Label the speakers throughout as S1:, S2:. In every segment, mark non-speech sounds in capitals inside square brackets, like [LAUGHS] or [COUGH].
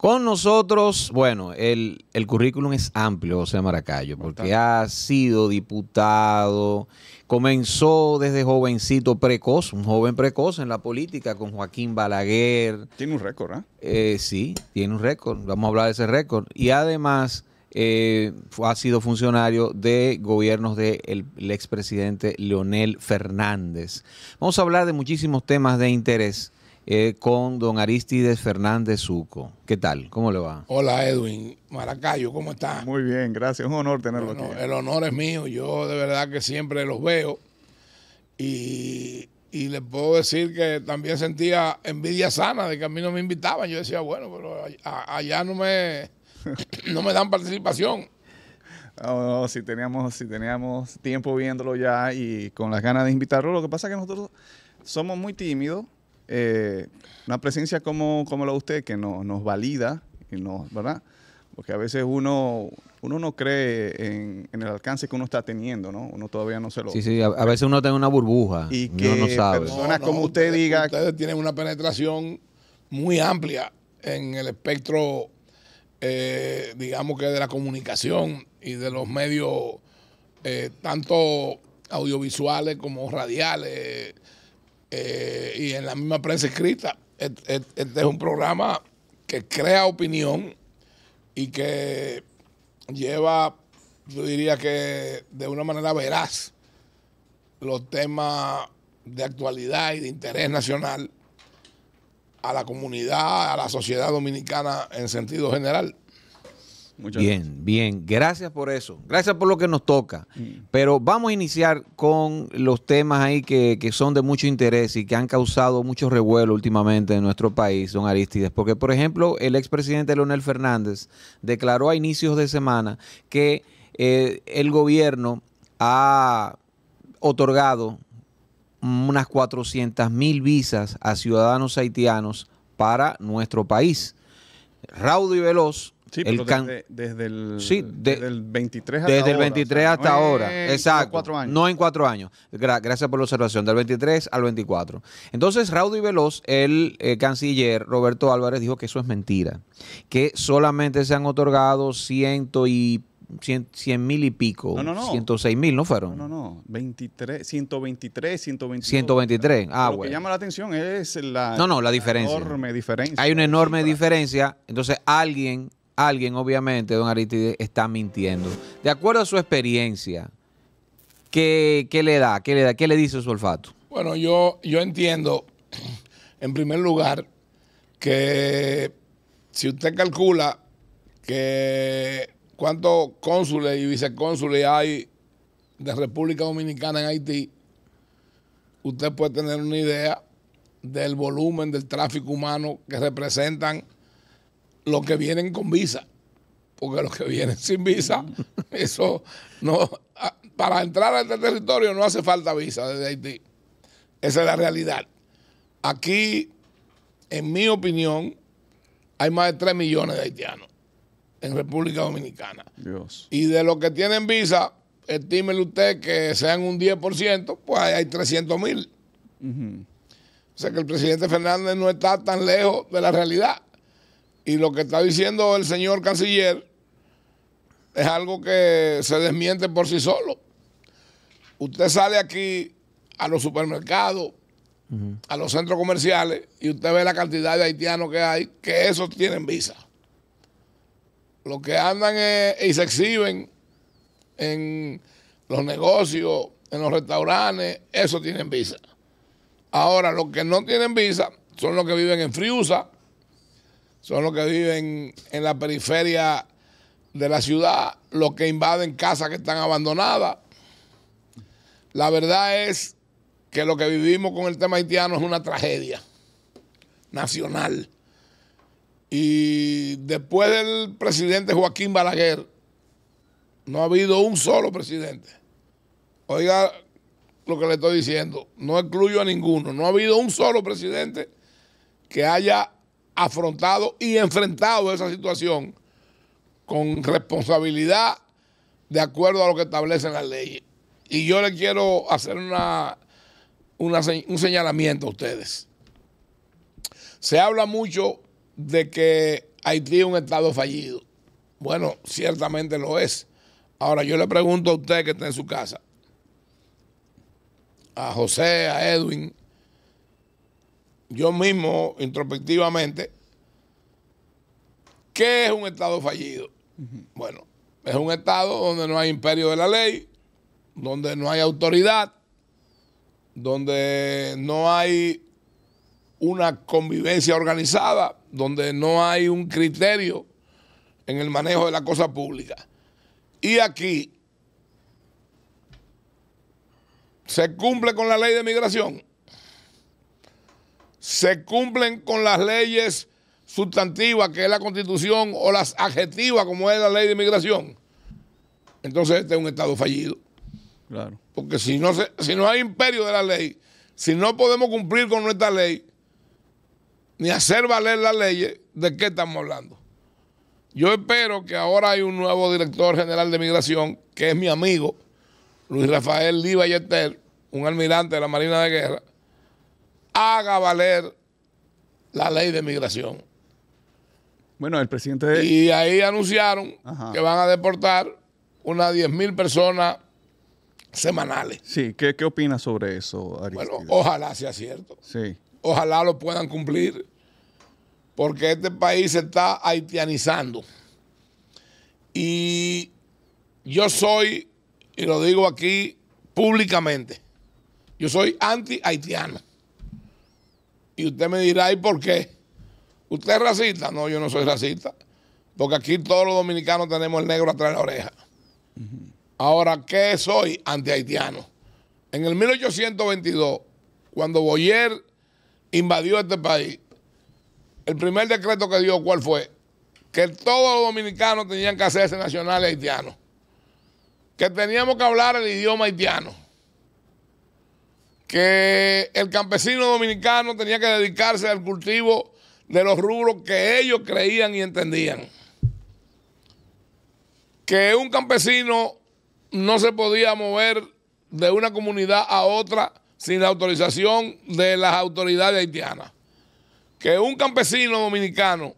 S1: Con nosotros, bueno, el, el currículum es amplio, José Maracayo, porque ha sido diputado, comenzó desde jovencito precoz, un joven precoz en la política con Joaquín Balaguer. Tiene un récord, ¿ah? ¿eh? sí, tiene un récord, vamos a hablar de ese récord. Y además... Eh, ha sido funcionario de gobiernos del de el expresidente Leonel Fernández. Vamos a hablar de muchísimos temas de interés eh, con don Aristides Fernández Suco. ¿Qué tal? ¿Cómo le va?
S2: Hola Edwin, Maracayo, ¿cómo estás? Muy bien, gracias. Un honor tenerlo aquí. El honor es mío, yo de verdad que siempre los veo y, y les puedo decir que también sentía envidia sana de que a mí no me invitaban. Yo decía, bueno, pero allá no me, [LAUGHS] no me dan participación.
S3: si teníamos, si teníamos tiempo viéndolo ya y con las ganas de invitarlo. Lo que pasa es que nosotros somos muy tímidos eh, una presencia como, como la de usted que no, nos valida, y ¿verdad? Porque a veces uno, uno no cree en, el alcance que uno está teniendo, ¿no? Uno todavía no se
S2: lo...
S1: Sí, sí, a, veces uno tiene una burbuja y que uno no sabe. personas
S2: como usted diga... Ustedes tienen una penetración muy amplia en el espectro, eh, digamos que de la comunicación y de los medios, eh, tanto audiovisuales como radiales, eh, y en la misma prensa escrita. este, es un programa que crea opinión y que lleva, yo diría que de una manera veraz, los temas de actualidad y de interés nacional a la comunidad, a la sociedad dominicana en sentido general
S1: bien, bien. Gracias por eso. Gracias por lo que nos toca. Pero vamos a iniciar con los temas ahí que, son de mucho interés y que han causado mucho revuelo últimamente en nuestro país, don Aristides. Porque, por ejemplo, el expresidente Leonel Fernández declaró a inicios de semana que eh, el gobierno ha otorgado unas 400 mil visas a ciudadanos haitianos para nuestro país. Raudo y Veloz Sí, pero
S3: desde, el, 23 hasta Desde el 23 ahora, hasta ahora, exacto. No
S1: en cuatro años. gracias por la observación, del 23 al 24. Entonces, Raudy Veloz, el eh, canciller Roberto Álvarez, dijo que eso es mentira, que solamente se han otorgado ciento y 100, mil y pico. No, no, no. 106 mil, ¿no fueron? No, no,
S3: no. 23, 123, 122.
S1: 123, ah, Lo que
S3: llama la atención es la, no, no, la, diferencia. enorme
S1: diferencia. Hay una enorme diferencia. Entonces, alguien alguien, obviamente, don Aristides, está mintiendo. De acuerdo a su experiencia, ¿qué, le da? ¿Qué le da? ¿Qué le dice su olfato?
S2: Bueno, yo, yo entiendo, [CLEARS THROAT] en primer lugar, que si usted calcula que cuántos cónsules y vicecónsules hay de República Dominicana en Haití, usted puede tener una idea del volumen del tráfico humano que representan los que vienen con visa, porque los que vienen [LAUGHS] sin visa, eso no, para entrar a este territorio no hace falta visa desde Haití. Esa es la realidad. Aquí, en mi opinión, hay más de 3 millones de haitianos en República Dominicana. Y de los que tienen visa, estímele usted que sean un 10%, pues hay 300 mil.
S3: O
S2: sea que el presidente Fernández no está tan lejos de la realidad. Y lo que está diciendo el señor canciller es algo que se desmiente por sí solo. Usted sale aquí a los supermercados, a los centros comerciales, y usted ve la cantidad de haitianos que hay, que esos tienen visa. Los que andan eh, y se exhiben en los negocios, en los restaurantes, esos tienen visa. Ahora, los que no tienen visa son los que viven en Friusa, son los que viven en la periferia de la ciudad, los que invaden casas que están abandonadas. La verdad es que lo que vivimos con el tema haitiano es una tragedia nacional. Y después del presidente Joaquín Balaguer, no ha habido un solo presidente. Oiga lo que le estoy diciendo, no excluyo a ninguno, no ha habido un solo presidente que haya afrontado y enfrentado esa situación con responsabilidad de acuerdo a lo que establecen las leyes. Y yo le quiero hacer una, un señalamiento a ustedes. Se habla mucho de que Haití es un estado fallido. Bueno, ciertamente lo es. Ahora yo le pregunto a usted que está en su casa, a José, a Edwin, yo mismo, introspectivamente, ¿qué es un Estado fallido? Bueno, es un Estado donde no hay imperio de la ley, donde no hay autoridad, donde no hay una convivencia organizada, donde no hay un criterio en el manejo de la cosa pública. Y aquí se cumple con la ley de migración se cumplen con las leyes sustantivas, que es la constitución, o las adjetivas, como es la ley de inmigración, entonces este es un Estado fallido. Porque si no, se, si no hay imperio de la ley, si no podemos cumplir con nuestra ley, ni hacer valer las leyes, ¿de qué estamos hablando? Yo espero que ahora hay un nuevo director general de migración, que es mi amigo, Luis Rafael Liva un almirante de la Marina de Guerra, haga valer la ley de migración.
S3: Bueno, el presidente... Y
S2: ahí anunciaron que van a deportar unas mil personas semanales.
S3: Sí, ¿qué, qué opinas sobre eso, Bueno, ojalá
S2: sea cierto. Sí. Ojalá lo puedan cumplir, porque este país se está haitianizando. Y yo soy, y lo digo aquí públicamente, yo soy anti-haitiano. Y usted me dirá, ¿y por qué? ¿Usted es racista? No, yo no soy racista. Porque aquí todos los dominicanos tenemos el negro atrás de la oreja. Ahora, ¿qué soy Anti-haitiano. En el 1822, cuando Boyer invadió este país, el primer decreto que dio, ¿cuál fue? Que todos los dominicanos tenían que hacerse nacionales haitianos. Que teníamos que hablar el idioma haitiano que el campesino dominicano tenía que dedicarse al cultivo de los rubros que ellos creían y entendían. Que un campesino no se podía mover de una comunidad a otra sin la autorización de las autoridades haitianas. Que un campesino dominicano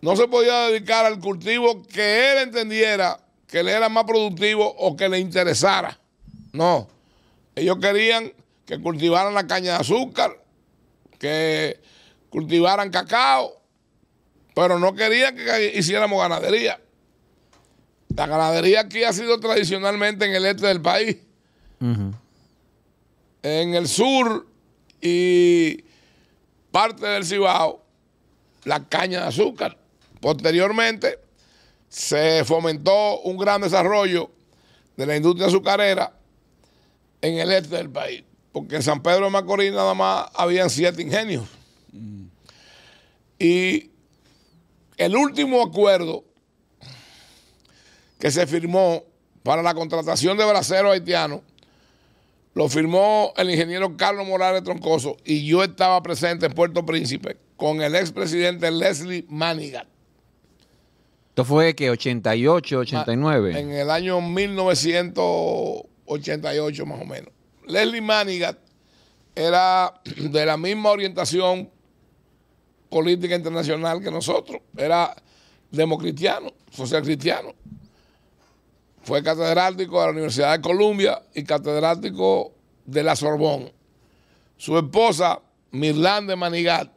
S2: no se podía dedicar al cultivo que él entendiera que le era más productivo o que le interesara. No. Ellos querían que cultivaran la caña de azúcar, que cultivaran cacao, pero no querían que hiciéramos ganadería. La ganadería aquí ha sido tradicionalmente en el este del país. En el sur y parte del Cibao, la caña de azúcar. Posteriormente se fomentó un gran desarrollo de la industria azucarera en el este del país. Porque en San Pedro de Macorís nada más habían siete ingenios. Y el último acuerdo que se firmó para la contratación de braceros haitianos lo firmó el ingeniero Carlos Morales Troncoso y yo estaba presente en Puerto Príncipe con el expresidente Leslie Manigat.
S1: ¿Esto fue que 88, 89? En
S2: el año 1900 88 más o menos. Leslie Manigat era [CLEARS THROAT] de la misma orientación política internacional que nosotros, era democristiano, social cristiano. Fue catedrático de la Universidad de Columbia y catedrático de la Sorbón. Su esposa, Mirlande Manigat,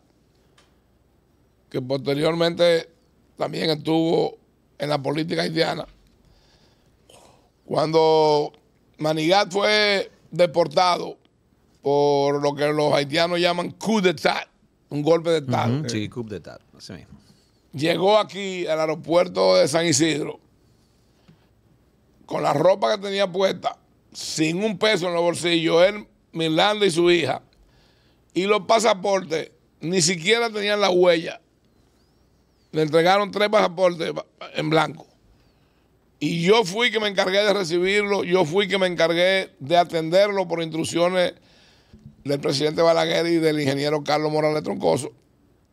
S2: que posteriormente también estuvo en la política haitiana. Cuando Manigat fue deportado por lo que los haitianos llaman coup d'etat, un golpe de estado. Sí, coup así mismo. Llegó aquí al aeropuerto de San Isidro con la ropa que tenía puesta, sin un peso en los bolsillos, él, Miranda y su hija, y los pasaportes ni siquiera tenían la huella. Le entregaron tres pasaportes en blanco. Y yo fui que me encargué de recibirlo, yo fui que me encargué de atenderlo por instrucciones del presidente Balaguer y del ingeniero Carlos Morales Troncoso,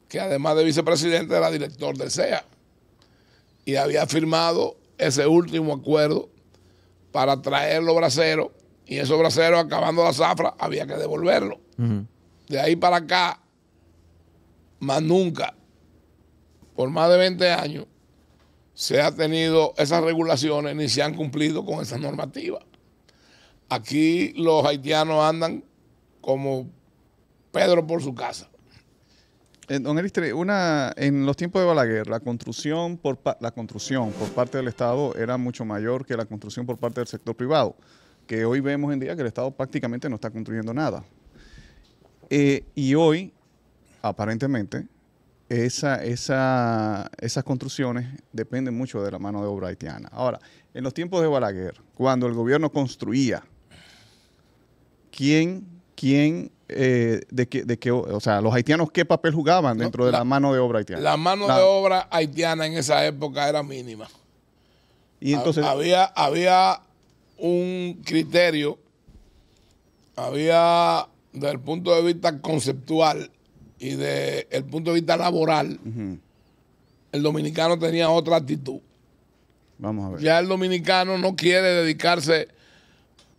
S2: que además de vicepresidente era director del CEA. Y había firmado ese último acuerdo para traer los braceros, y esos braceros acabando la zafra había que devolverlo. De ahí para acá, más nunca, por más de 20 años, se ha tenido esas regulaciones ni se han cumplido con esa normativa. Aquí los haitianos andan como Pedro por su casa.
S3: Eh, don Eristre, una, en los tiempos de Balaguer, la construcción, por la construcción por parte del Estado era mucho mayor que la construcción por parte del sector privado, que hoy vemos en día que el Estado prácticamente no está construyendo nada. Eh, y hoy, aparentemente, esa, esas construcciones dependen mucho de la mano de obra haitiana. Ahora, en los tiempos de Balaguer, cuando el gobierno construía, ¿quién, quién eh, de qué o sea, los haitianos qué papel jugaban dentro de la mano de obra haitiana? La mano de
S2: obra haitiana en esa época era mínima.
S3: Y entonces había,
S2: había un criterio, había desde el punto de vista conceptual y desde el punto de vista laboral, el dominicano tenía otra actitud. Vamos a ver. Ya el dominicano no quiere dedicarse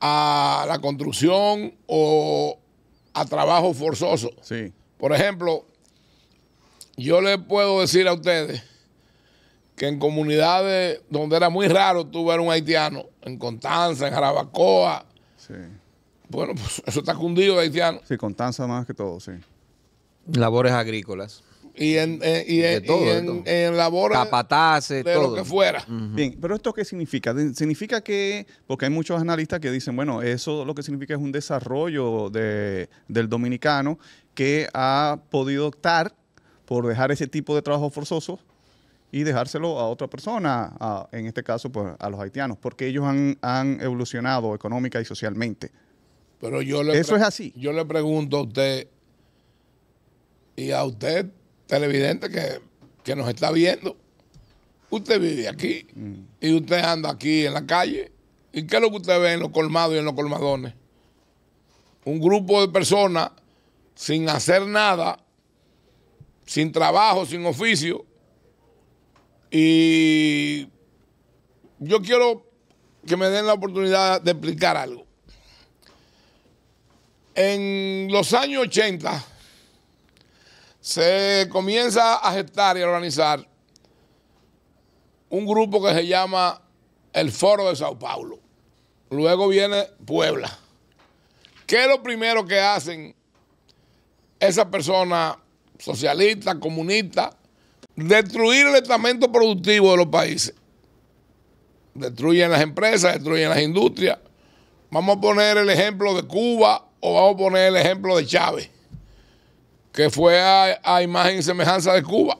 S2: a la construcción o a trabajo forzoso. Sí. Por ejemplo, yo le puedo decir a ustedes que en comunidades donde era muy raro tú ver un haitiano, en Constanza, en Jarabacoa, sí. bueno, pues eso está cundido de haitianos. Sí, Constanza más que todo, sí. Labores agrícolas. Y en, eh, y en, todo, en, labores. de todo. lo que fuera.
S3: Bien, pero ¿esto qué significa? Significa que, porque hay muchos analistas que dicen, bueno, eso lo que significa es un desarrollo del dominicano que ha podido optar por dejar ese tipo de trabajo forzoso y dejárselo a otra persona, en este caso pues, a los haitianos, porque ellos han, evolucionado económica y socialmente.
S2: Pero yo Eso es así. Yo le pregunto a usted, y a usted, televidente, que, nos está viendo. Usted vive aquí mm. y usted anda aquí en la calle. ¿Y qué es lo que usted ve en los colmados y en los colmadones? Un grupo de personas sin hacer nada, sin trabajo, sin oficio. Y yo quiero que me den la oportunidad de explicar algo. En los años 80, se comienza a gestar y a organizar un grupo que se llama el Foro de Sao Paulo. Luego viene Puebla. ¿Qué es lo primero que hacen esas personas socialistas, comunistas? Destruir el estamento productivo de los países. Destruyen las empresas, destruyen las industrias. Vamos a poner el ejemplo de Cuba o vamos a poner el ejemplo de Chávez que fue a, imagen y semejanza de Cuba.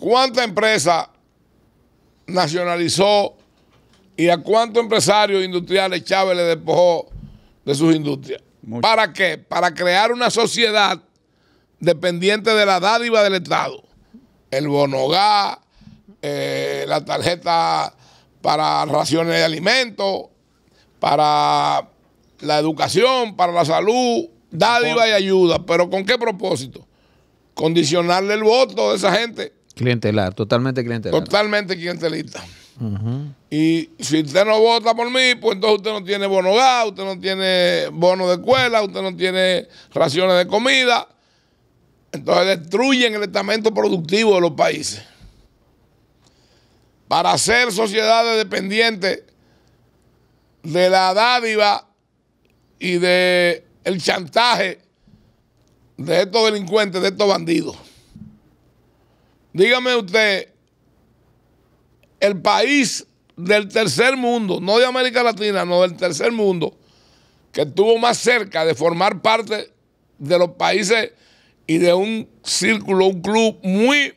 S2: ¿Cuánta empresa nacionalizó y a cuántos empresarios industriales Chávez le despojó de sus industrias? ¿Para qué? Para crear una sociedad dependiente de la dádiva del Estado. El bonogá, eh, la tarjeta para raciones de alimentos, para la educación, para la salud, dádiva y ayuda, pero ¿con qué propósito? Condicionarle el voto de esa gente.
S1: Clientelar, totalmente clientelar.
S2: Totalmente clientelista. Y si usted no vota por mí, pues entonces usted no tiene bono gas, usted no tiene bono de escuela, usted no tiene raciones de comida. Entonces destruyen el estamento productivo de los países. Para hacer sociedades dependientes de la dádiva y de el chantaje de estos delincuentes, de estos bandidos. Dígame usted, el país del tercer mundo, no de América Latina, no del tercer mundo, que estuvo más cerca de formar parte de los países y de un círculo, un club muy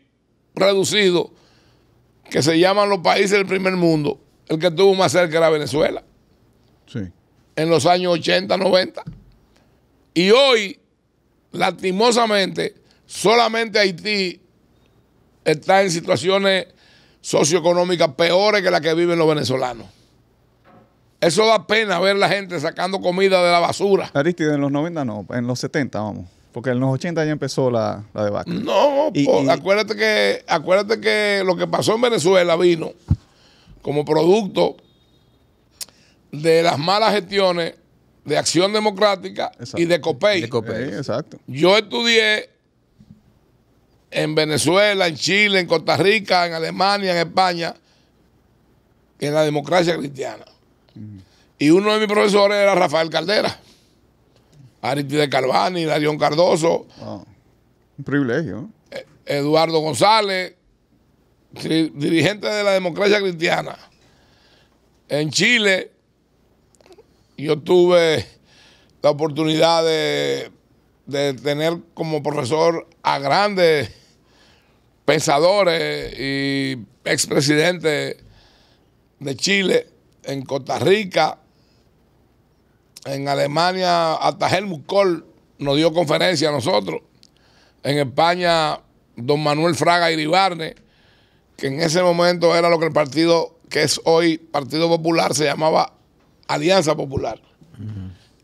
S2: reducido, que se llaman los países del primer mundo, el que estuvo más cerca era Venezuela. Sí. En los años 80, 90. Y hoy, lastimosamente, solamente Haití está en situaciones socioeconómicas peores que las que viven los venezolanos. Eso da pena ver la gente
S3: sacando comida de la basura. Aristide, en los 90 no, en los 70 vamos. Porque en los 80 ya empezó la, la debacle.
S2: No, acuérdate, que, acuérdate que lo que pasó en Venezuela vino como producto de las malas gestiones de Acción Democrática y de COPEI. Eh, exacto. Yo estudié en Venezuela, en Chile, en Costa Rica, en Alemania, en España, en la democracia cristiana. Y uno de mis profesores era Rafael Caldera, Aristide Calvani, Darion Cardoso.
S3: Un privilegio.
S2: E-, Eduardo González, dirigente de la democracia cristiana. En Chile, yo tuve la oportunidad de, tener como profesor a grandes pensadores y expresidentes de Chile, en Costa Rica, en Alemania, hasta Helmut Kohl nos dio conferencia a nosotros. En España, don Manuel Fraga Iribarne, que en ese momento era lo que el partido que es hoy Partido Popular se llamaba Alianza Popular.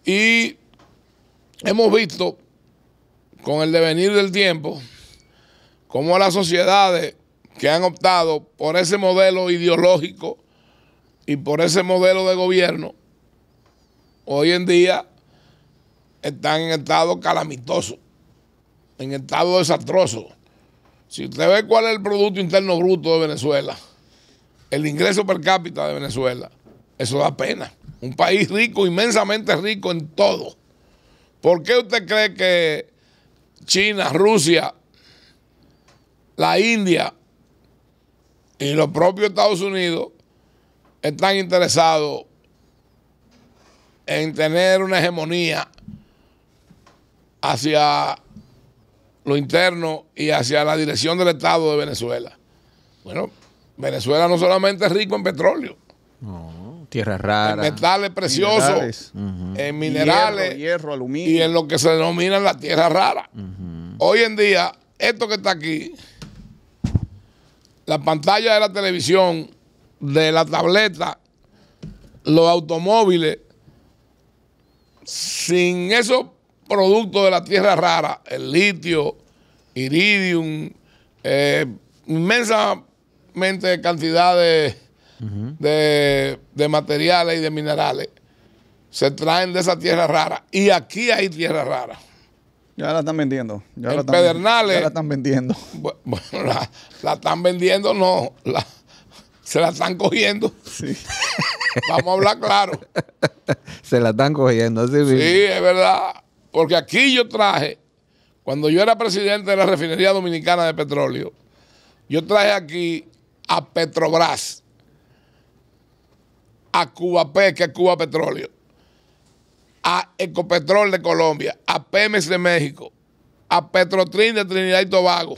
S2: Y hemos visto con el devenir del tiempo cómo las sociedades que han optado por ese modelo ideológico y por ese modelo de gobierno, hoy en día están en estado calamitoso, en estado desastroso. Si usted ve cuál es el Producto Interno Bruto de Venezuela, el ingreso per cápita de Venezuela, eso da pena. Un país rico, inmensamente rico en todo. ¿Por qué usted cree que China, Rusia, la India y los propios Estados Unidos están interesados en tener una hegemonía hacia lo interno y hacia la dirección del Estado de Venezuela. Bueno, Venezuela no solamente es rico en petróleo,
S1: no. Tierras raras. En
S2: metales preciosos. En eh, minerales. Hierro, hierro, aluminio. Y en lo que se denomina la tierra rara. Hoy en día, esto que está aquí, la pantalla de la televisión, de la tableta, los automóviles, sin esos productos de la tierra rara, el litio, iridium, eh, inmensamente cantidad de de, materiales y de minerales se traen de esa tierra rara. Y aquí hay tierra rara. Ya
S3: la están vendiendo. Ya la están,
S2: vendiendo. [LAUGHS] la, están vendiendo, no. se la están cogiendo. Vamos a hablar claro.
S1: Se la están cogiendo, Sí, [LAUGHS] [LAUGHS] es
S2: verdad. Porque aquí yo traje, cuando yo era presidente de la refinería dominicana de petróleo, yo traje aquí a Petrobras a que Cuba Petróleo, a Ecopetrol de Colombia, a Pemex de México, a Petrotrin de Trinidad y Tobago,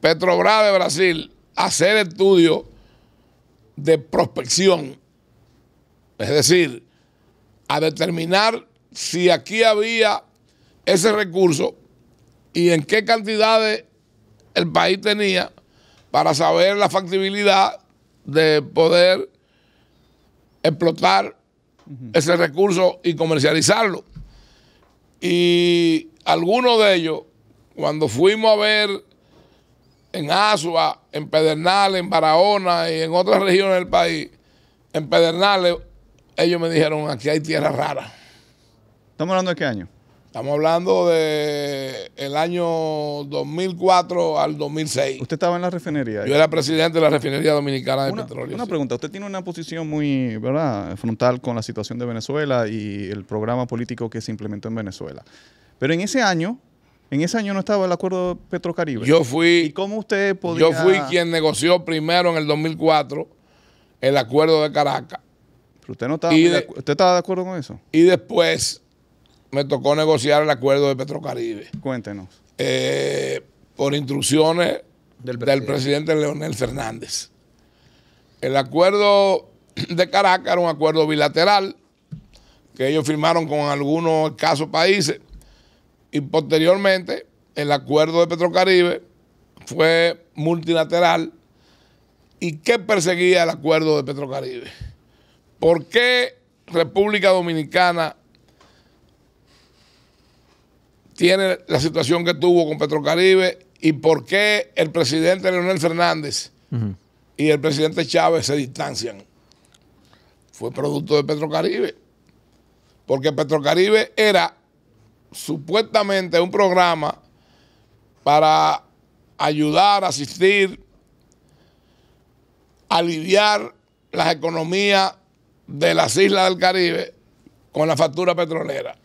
S2: Petrobras de Brasil, a hacer estudios de prospección, es decir, a determinar si aquí había ese recurso y en qué cantidades el país tenía para saber la factibilidad de poder explotar ese recurso y comercializarlo. Y algunos de ellos, cuando fuimos a ver en Asua, en Pedernales, en Barahona y en otras regiones del país, en Pedernales, ellos me dijeron, aquí hay tierra rara.
S3: ¿Estamos hablando de qué año?
S2: Estamos hablando de el año 2004 al 2006. Usted estaba en la refinería. Yo era presidente de la refinería
S3: dominicana de petróleo. Una pregunta, usted tiene una posición muy, ¿verdad?, frontal con la situación de Venezuela y el programa político que se implementó en Venezuela. Pero en ese año, en ese año no estaba el acuerdo Petrocaribe. Yo fui
S2: ¿Y cómo usted podía Yo fui quien negoció primero en el 2004 el acuerdo de Caracas. Pero usted no estaba, usted estaba de acuerdo con eso. Y después me tocó negociar el acuerdo de Petrocaribe. Cuéntenos. Eh, por instrucciones del presidente. del presidente. Leonel Fernández. El acuerdo de Caracas era un acuerdo bilateral que ellos firmaron con algunos escasos países y posteriormente el acuerdo de Petrocaribe fue multilateral. ¿Y qué perseguía el acuerdo de Petrocaribe? ¿Por qué República Dominicana tiene la situación que tuvo con Petrocaribe y por qué el presidente Leonel Fernández y el presidente Chávez se distancian. Fue producto de Petrocaribe. Porque Petrocaribe era supuestamente un programa para ayudar, asistir, aliviar las economías de las islas del Caribe con la factura petrolera.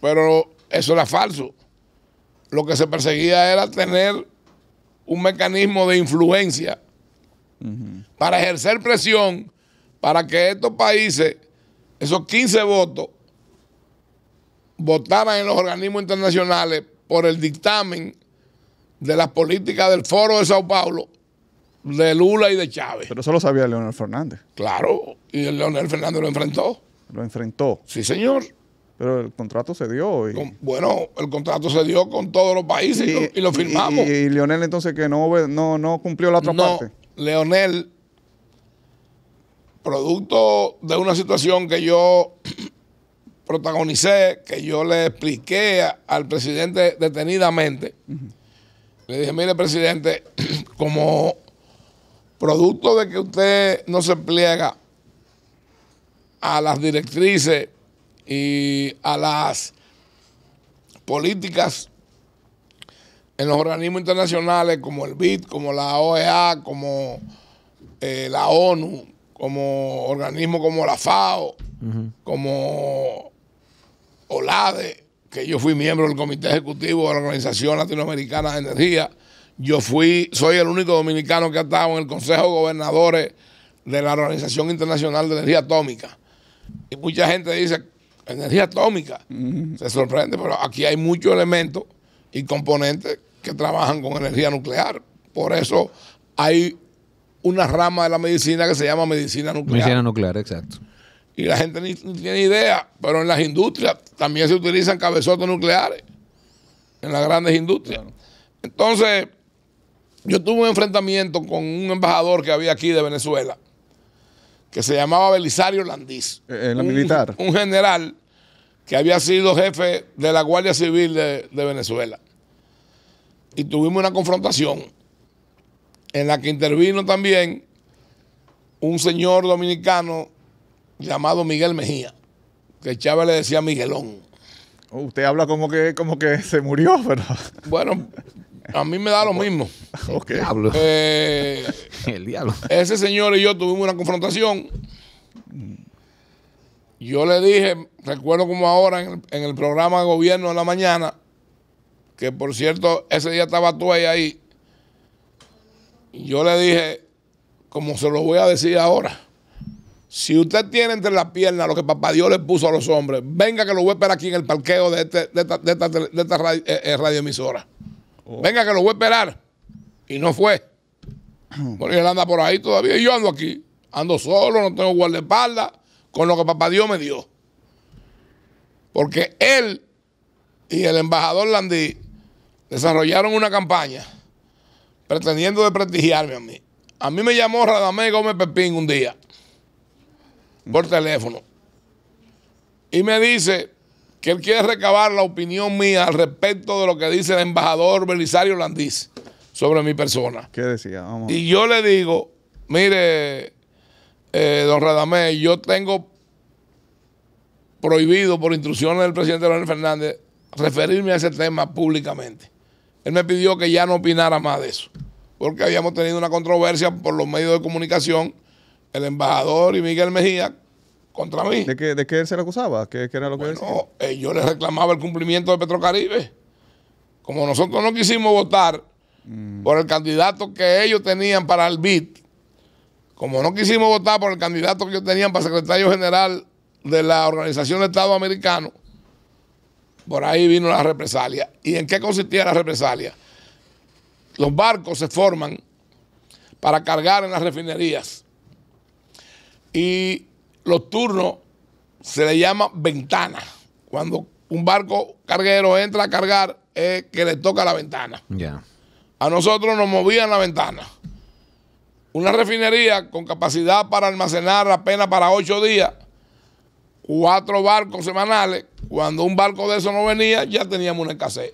S2: Pero eso era falso. Lo que se perseguía era tener un mecanismo de influencia para ejercer presión para que estos países, esos 15 votos, votaran en los organismos internacionales por el dictamen de las políticas del Foro de Sao Paulo, de Lula y de Chávez.
S3: Pero eso lo sabía Leonel Fernández.
S2: Claro, y Leonel Fernández lo enfrentó.
S3: Lo enfrentó. Sí, señor. Pero el contrato se dio. Y...
S2: bueno, el contrato se dio con todos los países y, lo, firmamos. Y,
S3: Leonel entonces que no, no, no cumplió la otra no, parte.
S2: Leonel, producto de una situación que yo [CLEARS THROAT] protagonicé, que yo le expliqué al presidente detenidamente, le dije, mire presidente, [CLEARS THROAT] como producto de que usted no se pliega a las directrices y a las políticas en los organismos internacionales como el BID, como la OEA, como eh, la ONU, como organismos como la FAO, como OLADE, que yo fui miembro del Comité Ejecutivo de la Organización Latinoamericana de Energía. Yo fui, soy el único dominicano que ha estado en el Consejo de Gobernadores de la Organización Internacional de Energía Atómica. Y mucha gente dice, energía atómica. Se sorprende, pero aquí hay muchos elementos y componentes que trabajan con energía nuclear. Por eso hay una rama de la medicina que se llama medicina nuclear. Medicina
S1: nuclear, exacto.
S2: Y la gente ni, tiene idea, pero en las industrias también se utilizan cabezotes nucleares, en las grandes industrias. Entonces, yo tuve un enfrentamiento con un embajador que había aquí de Venezuela, que se llamaba Belisario Landis ¿E-, En la militar. Un general que había sido jefe de la Guardia Civil de, Venezuela. Y tuvimos una confrontación en la que intervino también un señor dominicano llamado Miguel Mejía, que Chávez le decía Miguelón. Oh, usted habla como que, como que se murió, [LAUGHS] pero. Bueno, a mí me da lo mismo. [LAUGHS] Okay. El eh, [LAUGHS] El diablo. Ese señor y yo tuvimos una confrontación yo le dije, recuerdo como ahora en el, programa gobierno de la mañana, que por cierto, ese día estaba tú ahí, yo le dije, como se lo voy a decir ahora, si usted tiene entre las piernas lo que papá Dios le puso a los hombres, venga que lo voy a esperar aquí en el parqueo de, este, esta, radio, eh, eh, radioemisora. Oh. Venga que lo voy a esperar. Y no fue. [CLEARS THROAT] Porque él anda por ahí todavía y yo ando aquí. Ando solo, no tengo guardaespaldas con lo que papá Dios me dio. Porque él y el embajador Landí desarrollaron una campaña pretendiendo desprestigiarme a mí. A mí me llamó Radamé Gómez Pepín un día por teléfono y me dice que él quiere recabar la opinión mía al respecto de lo que dice el embajador Belisario Landis sobre mi persona. ¿Qué decía? Y yo le digo, mire, eh, don Radamés, yo tengo prohibido por instrucciones del presidente Leonel Fernández referirme a ese tema públicamente. Él me pidió que ya no opinara más de eso, porque habíamos tenido una controversia por los medios de comunicación, el embajador y Miguel Mejía contra mí. ¿De qué, él se le acusaba? ¿Qué, era lo que él eh, yo le reclamaba el cumplimiento de Petrocaribe. Como nosotros no quisimos votar mm. por el candidato que ellos tenían para el BID, como no quisimos votar por el candidato que yo tenía para secretario general de la Organización de Estado Americano, por ahí vino la represalia. ¿Y en qué consistía la represalia? Los barcos se forman para cargar en las refinerías y los turnos se le llama ventana. Cuando un barco carguero entra a cargar, es que le toca la ventana. A nosotros nos movían la ventana. Una refinería con capacidad para almacenar apenas para ocho días, cuatro barcos semanales. Cuando un barco de eso no venía, ya teníamos una escasez.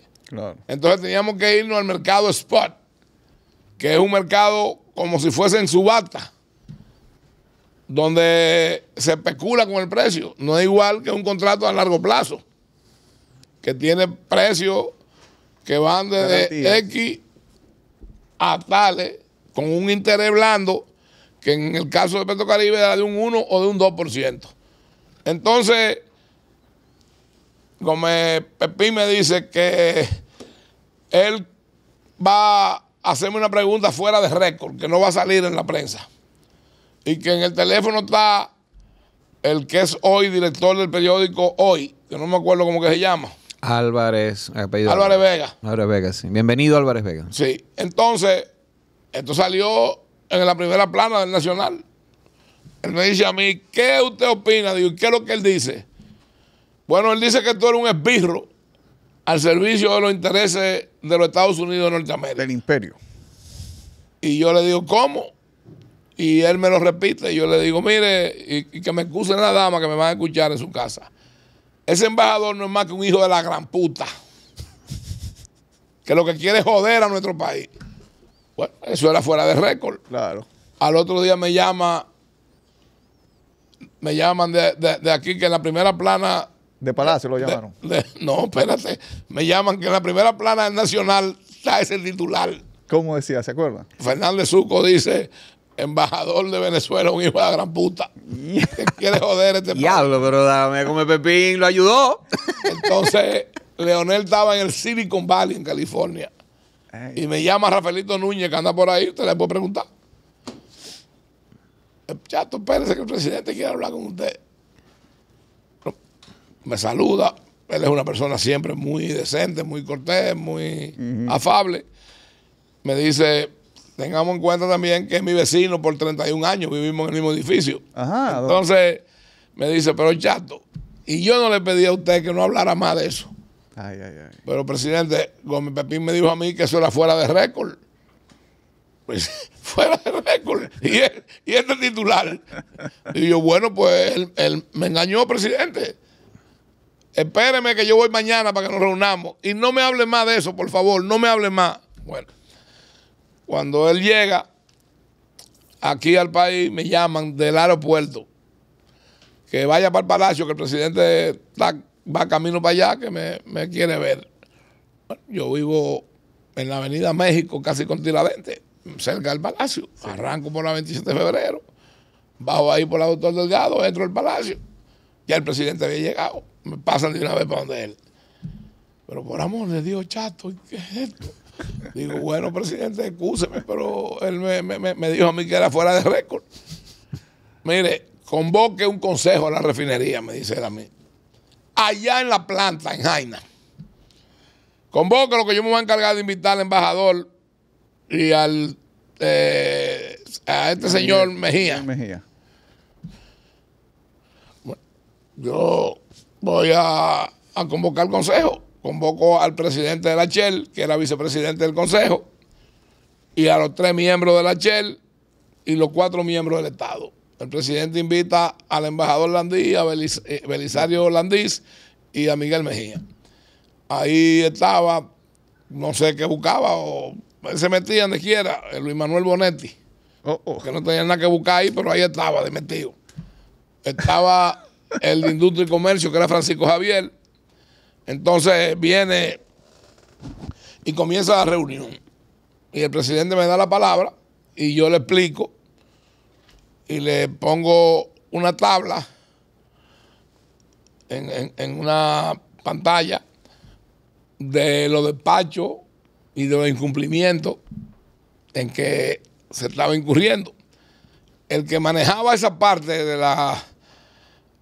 S2: Entonces teníamos que irnos al mercado spot, que es un mercado como si fuese en subasta, donde se especula con el precio. No es igual que un contrato a largo plazo, que tiene precios que van desde X a tales con un interés blando que en el caso de Caribe era de un 1 o de un 2%. Entonces, como Pepín me dice que él va a hacerme una pregunta fuera de récord, que no va a salir en la prensa. Y que en el teléfono está el que es hoy director del periódico Hoy, que no me acuerdo cómo que se llama.
S1: Álvarez, apellido Álvarez Vega. Álvarez Vega, sí. Bienvenido Álvarez Vega.
S2: Sí, entonces esto salió en la primera plana del Nacional. Él me dice a mí, ¿qué usted opina? Digo, ¿qué es lo que él dice? Bueno, él dice que tú eres un esbirro al servicio de los intereses de los Estados Unidos de Norteamérica. Del imperio. Y yo le digo, ¿cómo? Y él me lo repite. Y yo le digo, mire, y, que me excusen la dama que me van a escuchar en su casa. Ese embajador no es más que un hijo de la gran puta. Que lo que quiere es joder a nuestro país. Bueno, eso era fuera de récord. Claro. Al otro día me llama, me llaman de, aquí que en la primera plana. De Palacio lo llamaron. no, espérate. Me llaman que en la primera plana Nacional está ese titular. ¿Cómo decía? ¿Se acuerda? Fernández Suco dice, embajador de Venezuela, un hijo de la gran puta. ¿Qué quiere joder este Diablo, pero dame come Pepín, lo ayudó. Entonces, Leonel estaba en el Silicon Valley, en California. Y me llama Rafaelito Núñez, que anda por ahí, usted le puede preguntar. Chato, espérese que el presidente quiere hablar con usted. Me saluda. Él es una persona siempre muy decente, muy cortés, muy afable. Me dice, tengamos en cuenta también que es mi vecino por 31 años, vivimos en el mismo edificio. Entonces, me dice, pero chato, y yo no le pedí a usted que no hablara más de eso. Pero, presidente, Gómez Pepín me dijo a mí que eso era fuera de récord. Pues, [LAUGHS] fuera de récord. Y, y este titular. Y yo, bueno, pues él, él me engañó, presidente. Espéreme que yo voy mañana para que nos reunamos. Y no me hable más de eso, por favor, no me hable más. Bueno, cuando él llega aquí al país, me llaman del aeropuerto. Que vaya para el palacio, que el presidente está va camino para allá que me, quiere ver. yo vivo en la Avenida México, casi con cerca del Palacio. Arranco por la 27 de febrero, bajo ahí por la Doctor Delgado, entro al Palacio. Ya el presidente había llegado, me pasan de una vez para donde él. Pero por amor de Dios, chato, ¿qué es esto? Digo, [LAUGHS] bueno, presidente, excúseme, pero él me, me dijo a mí que era fuera de récord. Mire, convoque un consejo a la refinería, me dice él a mí allá en la planta, en Jaina. Convoca lo que yo me voy a encargar de invitar al embajador y al eh, a este señor Mejía. Mejía. yo voy a, convocar al consejo. Convoco al presidente de la CHEL que era vicepresidente del consejo, y a los tres miembros de la CHEL y los cuatro miembros del Estado. El presidente invita al embajador Landí, a eh, Belisario Landís y a Miguel Mejía. Ahí estaba, no sé qué buscaba, o se metía donde quiera, eh, Luis Manuel Bonetti, oh, oh. que no tenía nada que buscar ahí, pero ahí estaba, de metido. Estaba el de Industria y Comercio, que era Francisco Javier. Entonces viene y comienza la reunión. Y el presidente me da la palabra y yo le explico y le pongo una tabla en, una pantalla de los despachos y de los incumplimientos en que se estaba incurriendo. El que manejaba esa parte de la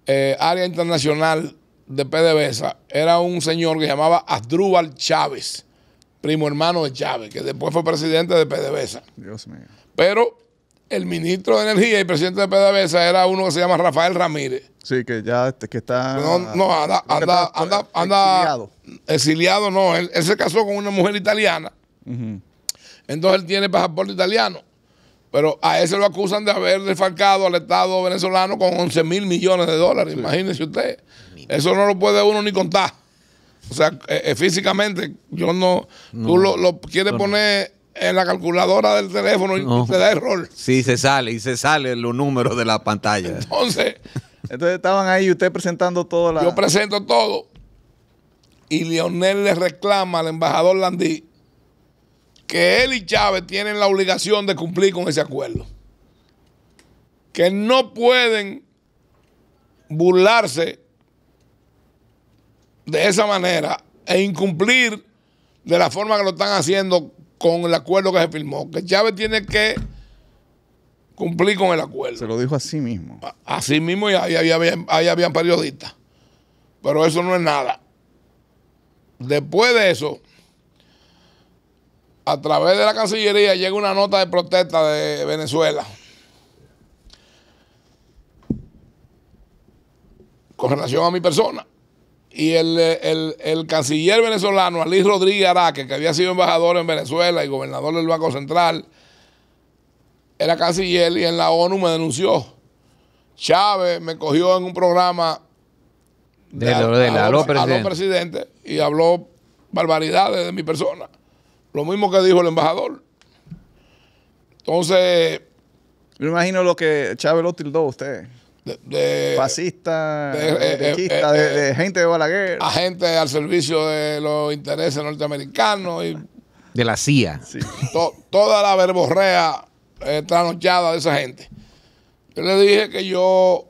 S2: eh, área internacional de PDVSA era un señor que se llamaba Asdrúbal Chávez, primo hermano de Chávez, que después fue presidente de PDVSA. Dios mío. Pero el ministro de Energía y presidente de PDVSA era uno que se llama Rafael Ramírez. Sí, que ya este, que está. No, anda, exiliado. exiliado. no. Él, se casó con una mujer italiana. Entonces él tiene pasaporte italiano. Pero a ese lo acusan de haber desfalcado al Estado venezolano con 11 mil millones de dólares. Imagínense Imagínese usted. Eso no lo puede uno ni contar. O sea, eh, eh, físicamente, yo no, Tú lo, quieres poner en la calculadora del teléfono
S1: y da error. Sí, se sale y se salen los números de la pantalla.
S2: Entonces, entonces estaban ahí usted presentando todo. Yo presento todo. Y Lionel le reclama al embajador Landí que él y Chávez tienen la obligación de cumplir con ese acuerdo. Que no pueden burlarse de esa manera e incumplir de la forma que lo están haciendo con el acuerdo que se firmó, que Chávez tiene que cumplir con el acuerdo.
S3: Se lo dijo a sí mismo.
S2: A, sí mismo y ahí, había ahí habían periodistas. Pero eso no es nada. Después de eso, a través de la Cancillería llega una nota de protesta de Venezuela. Con relación a mi persona y el, canciller venezolano Ali Rodríguez Araque, que había sido embajador en Venezuela y gobernador del Banco Central, era canciller y en la ONU me denunció. Chávez me cogió en un programa de,
S1: de,
S2: presidente. y habló barbaridades de mi persona. Lo mismo que dijo el embajador. Entonces... Me imagino lo que Chávez lo tildó a usted de, fascista, eh, eh, eh, de, gente de Balaguer. A gente al servicio de los intereses norteamericanos. Y de la CIA. toda la verborrea tranochada de esa gente. Yo le dije que yo,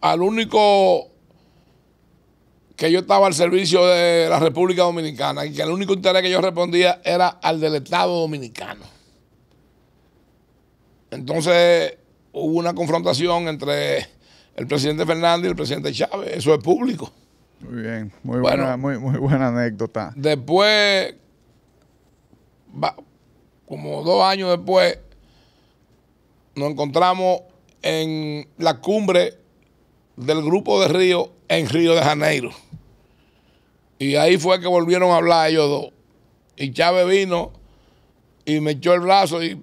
S2: al único que yo estaba al servicio de la República Dominicana y que el único interés que yo respondía era al del Estado Dominicano. Entonces hubo una confrontación entre el presidente Fernández y el presidente Chávez. Eso es público.
S3: Muy bien, muy, buena, anécdota.
S2: Después, como dos años después, nos encontramos en la cumbre del grupo de Río en Río de Janeiro. Y ahí fue que volvieron a hablar ellos dos. Y Chávez vino y me echó el brazo y,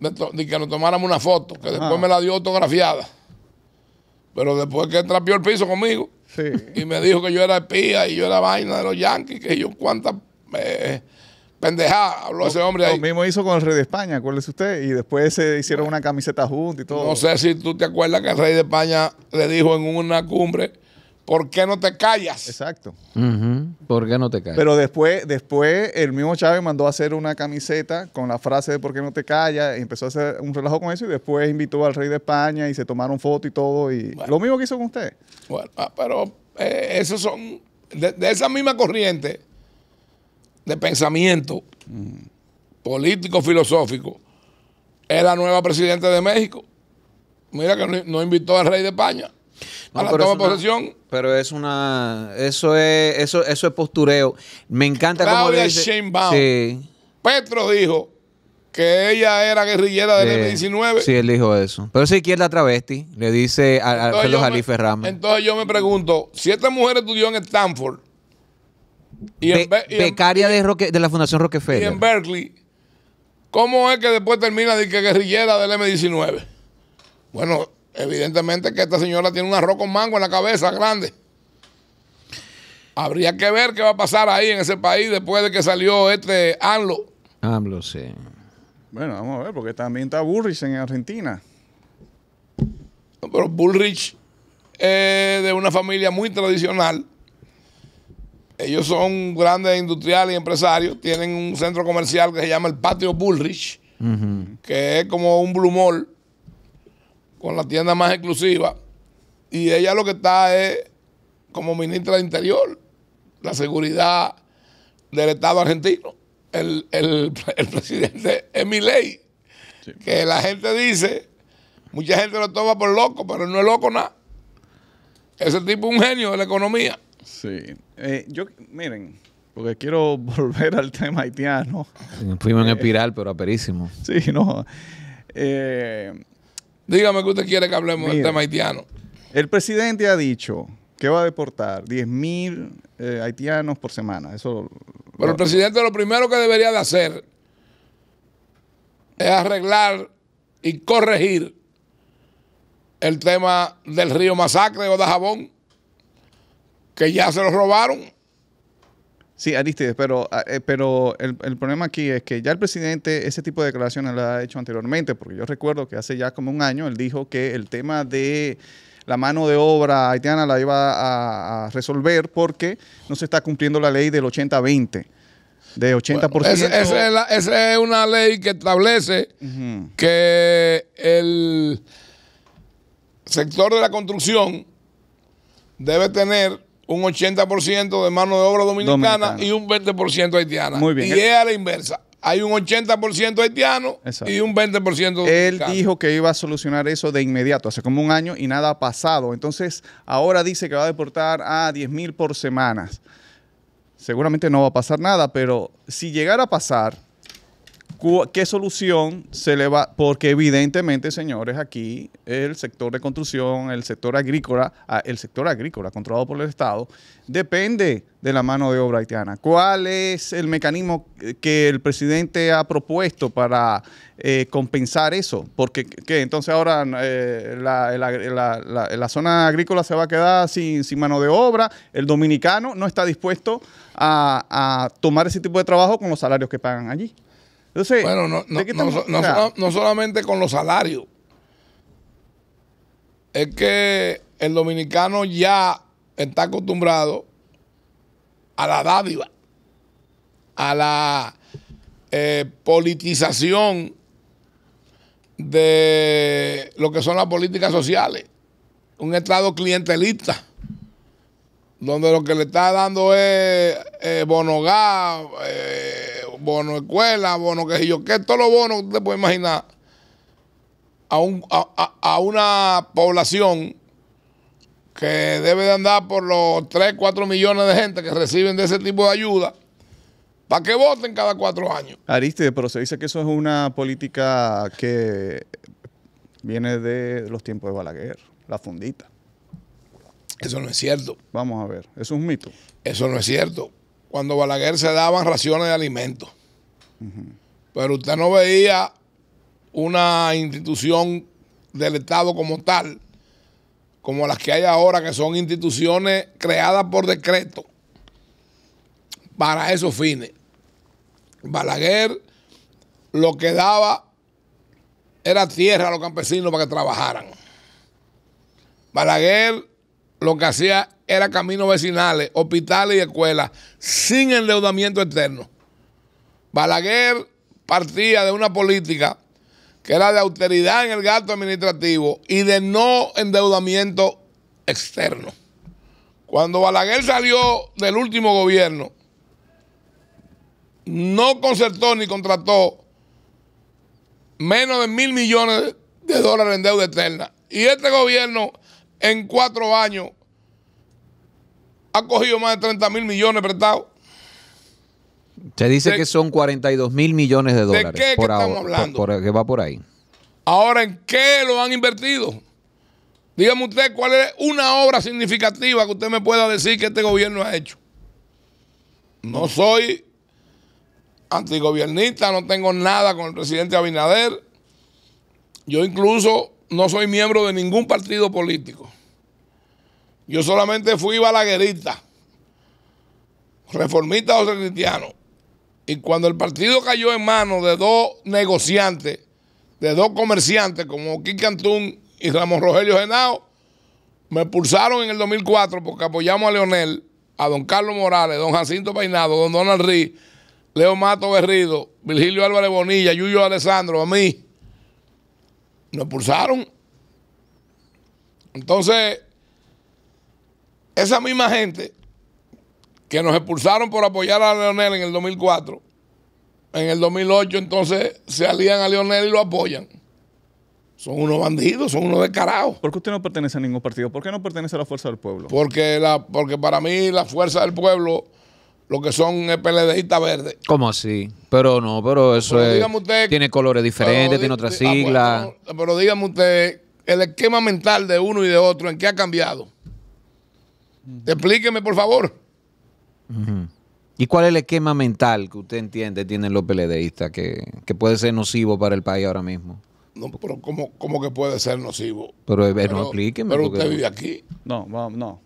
S2: que nos tomáramos una foto, que después me la dio autografiada. Pero después que trapió el piso conmigo y me dijo que yo era espía y yo era vaina de los Yankees, que yo cuánta eh, pendejada
S3: habló ese hombre ahí. Lo mismo hizo con el Rey de España, acuérdese usted, y después se hicieron una camiseta juntos y todo. No
S2: sé si tú te acuerdas que el Rey de España le dijo en una cumbre ¿Por qué no te callas? Exacto.
S1: ¿Por qué no te callas?
S3: Pero después, después el mismo Chávez mandó a hacer una camiseta con la frase de ¿por qué no te callas? Y empezó a hacer un relajo con eso y después invitó al rey de España y se tomaron fotos y todo. Y Lo mismo que hizo con usted.
S2: Bueno, ah, pero eh, esos son de, esa misma corriente de pensamiento mm. político-filosófico. era la nueva presidenta de México. Mira que no invitó al rey de España a la
S1: pero es una. Eso es, eso, eso es postureo. Me encanta Claudia dice. Sí.
S2: Petro dijo que ella era guerrillera del M19.
S1: Sí, él dijo eso. Pero si quiere izquierda travesti, le dice a, a Carlos
S2: Entonces yo me pregunto, si esta mujer estudió en Stanford, y en, becaria
S1: de, la Fundación Rockefeller. Y en
S2: Berkeley, ¿cómo es que después termina de que guerrillera del M19? Bueno, Evidentemente que esta señora tiene un arroz con mango en la cabeza grande. Habría que ver qué va a pasar ahí en ese país después de que salió este AMLO.
S1: AMLO, sí.
S2: Bueno, vamos a ver, porque también está Bullrich en Argentina. Pero Bullrich es de una familia muy tradicional. Ellos son grandes industriales y empresarios. Tienen un centro comercial que se llama el Patio Bullrich, que es como un blumol con la tienda más exclusiva. Y ella lo que está es como ministra de Interior, la seguridad del Estado argentino. El, [LAUGHS] presidente es Que la gente dice, mucha gente lo toma por loco, pero no es loco nada. Ese tipo es un genio de la economía. Sí. Eh, yo, miren,
S3: porque quiero [LAUGHS] volver al tema haitiano.
S1: Fuimos en eh, espiral, pero aperísimo. Sí,
S3: no.
S2: Eh, Dígame que usted quiere que hablemos del tema haitiano.
S3: El presidente ha dicho que va a deportar 10 mil eh, haitianos por semana. Eso. Pero el presidente
S2: lo primero que debería de hacer es arreglar y corregir el tema del río Masacre o de Jabón, que ya se lo robaron.
S3: Sí, Aristides, pero, ah, eh, pero el, problema aquí es que ya el presidente ese tipo de declaraciones lo ha hecho anteriormente, porque yo recuerdo que hace ya como un año él dijo que el tema de la mano de obra haitiana la iba a, resolver porque no se está cumpliendo la ley del 80-20. De 80%. esa,
S2: es una ley que establece que el sector de la construcción debe tener un 80% de mano de obra dominicana, y un 20% haitiana. Muy bien. Y es a la inversa. Hay un 80% haitiano y un 20% dominicano. Él dijo
S3: que iba a solucionar eso de inmediato, hace como un año y nada ha pasado. Entonces, ahora dice que va a deportar a 10 mil por semanas. Seguramente no va a pasar nada, pero si llegara a pasar, ¿Qué solución se le va? Porque evidentemente, señores, aquí el sector de construcción, el sector agrícola, ah, el sector agrícola controlado por el Estado, depende de la mano de obra haitiana. ¿Cuál es el mecanismo que el presidente ha propuesto para eh, compensar eso? Porque entonces ahora eh, la, zona agrícola se va a quedar sin, mano de obra, el dominicano no está dispuesto a tomar ese tipo de trabajo con los salarios que pagan allí
S2: bueno, no, solamente con los salarios. Es que el dominicano ya está acostumbrado a la dádiva, a la eh, politización de lo que son las políticas sociales. Un Estado clientelista, donde lo que le está dando es eh, bonogá, eh, bono escuela, bono que yo, que todos los bono que te puede imaginar a, una población que debe de andar por los 3, 4 millones de gente que reciben de ese tipo de ayuda para que voten cada cuatro años.
S3: Ariste, pero se dice que eso es una política que viene de
S2: los tiempos de Balaguer, la fundita. Eso no es cierto. Vamos a ver, eso es un mito. Eso no es cierto cuando Balaguer se daban raciones de alimentos. Pero usted no veía una institución del Estado como tal, como las que hay ahora, que son instituciones creadas por decreto para esos fines. Balaguer lo que daba era tierra a los campesinos para que trabajaran. Balaguer lo que hacía era caminos vecinales, hospitales y escuelas sin endeudamiento externo. Balaguer partía de una política que era de austeridad en el gasto administrativo y de no endeudamiento externo. Cuando Balaguer salió del último gobierno, no concertó ni contrató menos de mil millones de dólares en deuda externa. Y este gobierno en cuatro años ha cogido más de 30 mil millones prestados.
S1: Se dice que son 42 mil millones de dólares. ¿De qué estamos hablando? que va por ahí.
S2: Ahora, ¿en qué lo han invertido? Dígame usted cuál es una obra significativa que usted me pueda decir que este gobierno ha hecho. No soy antigobiernista, no tengo nada con el presidente Abinader. Yo incluso no soy miembro de ningún partido político. Yo solamente fui balaguerista, reformista o cristiano. Y cuando el partido cayó en manos de dos negociantes, de dos comerciantes como Quique Antún y Ramón Rogelio Genao, me expulsaron en el 2004 porque apoyamos a Leonel, a don Carlos Morales, don Jacinto Peinado, don Donald Rí, Leo Mato Berrido, Virgilio Álvarez Bonilla, Yuyo Alessandro, a mí. Nos expulsaron. Entonces, esa misma gente que nos expulsaron por apoyar a Leonel en el 2004, en el 2008 entonces se alían a Leonel y lo apoyan. Son unos bandidos, son unos descarados. ¿Por qué usted no pertenece a ningún partido? ¿Por qué no pertenece a la Fuerza del Pueblo? Porque, la, porque para mí la Fuerza del Pueblo los que son PLDistas verdes.
S1: ¿Cómo así? Pero no, pero eso es, tiene colores diferentes, tiene otras ah, siglas.
S2: pero dígame usted, el esquema mental de uno y de otro, ¿en qué ha cambiado? Explíqueme, por favor.
S1: ¿Y cuál es el esquema mental que usted entiende tienen los PLDistas que, puede ser nocivo para el país ahora mismo?
S2: No, pero ¿cómo, cómo que puede ser nocivo? Pero, eh, explíqueme. Pero usted vive aquí. No, no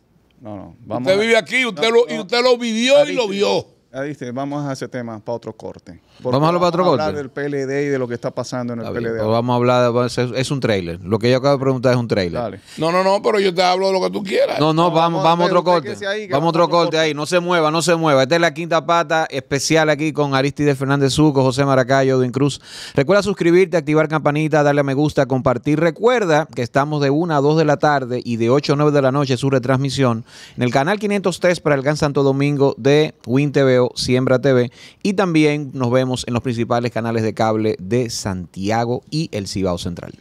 S2: usted vive aquí usted lo, y usted lo vivió y lo
S3: vio. Ah, vamos a ese tema para otro corte. vamos a hablar otro corte. del PLD y de lo que está pasando en el PLD. Pues
S1: vamos a hablar, pues, es un trailer. Lo que yo acabo de preguntar es un trailer.
S2: No, no, no, pero yo te hablo de lo que tú quieras. No, no, vamos, vamos a otro corte. vamos a otro,
S1: corte, ahí. No se mueva, no se mueva. Esta es la quinta pata especial aquí con Aristides Fernández Suco, José Maracayo, Edwin Cruz. Recuerda suscribirte, activar campanita, darle a me gusta, compartir. Recuerda que estamos de 1 a 2 de la tarde y de 8 a 9 de la noche su retransmisión en el canal 503 para el Gran Santo Domingo de WinTVO Siembra TV y también nos vemos en los principales canales de cable de Santiago y el Cibao Central.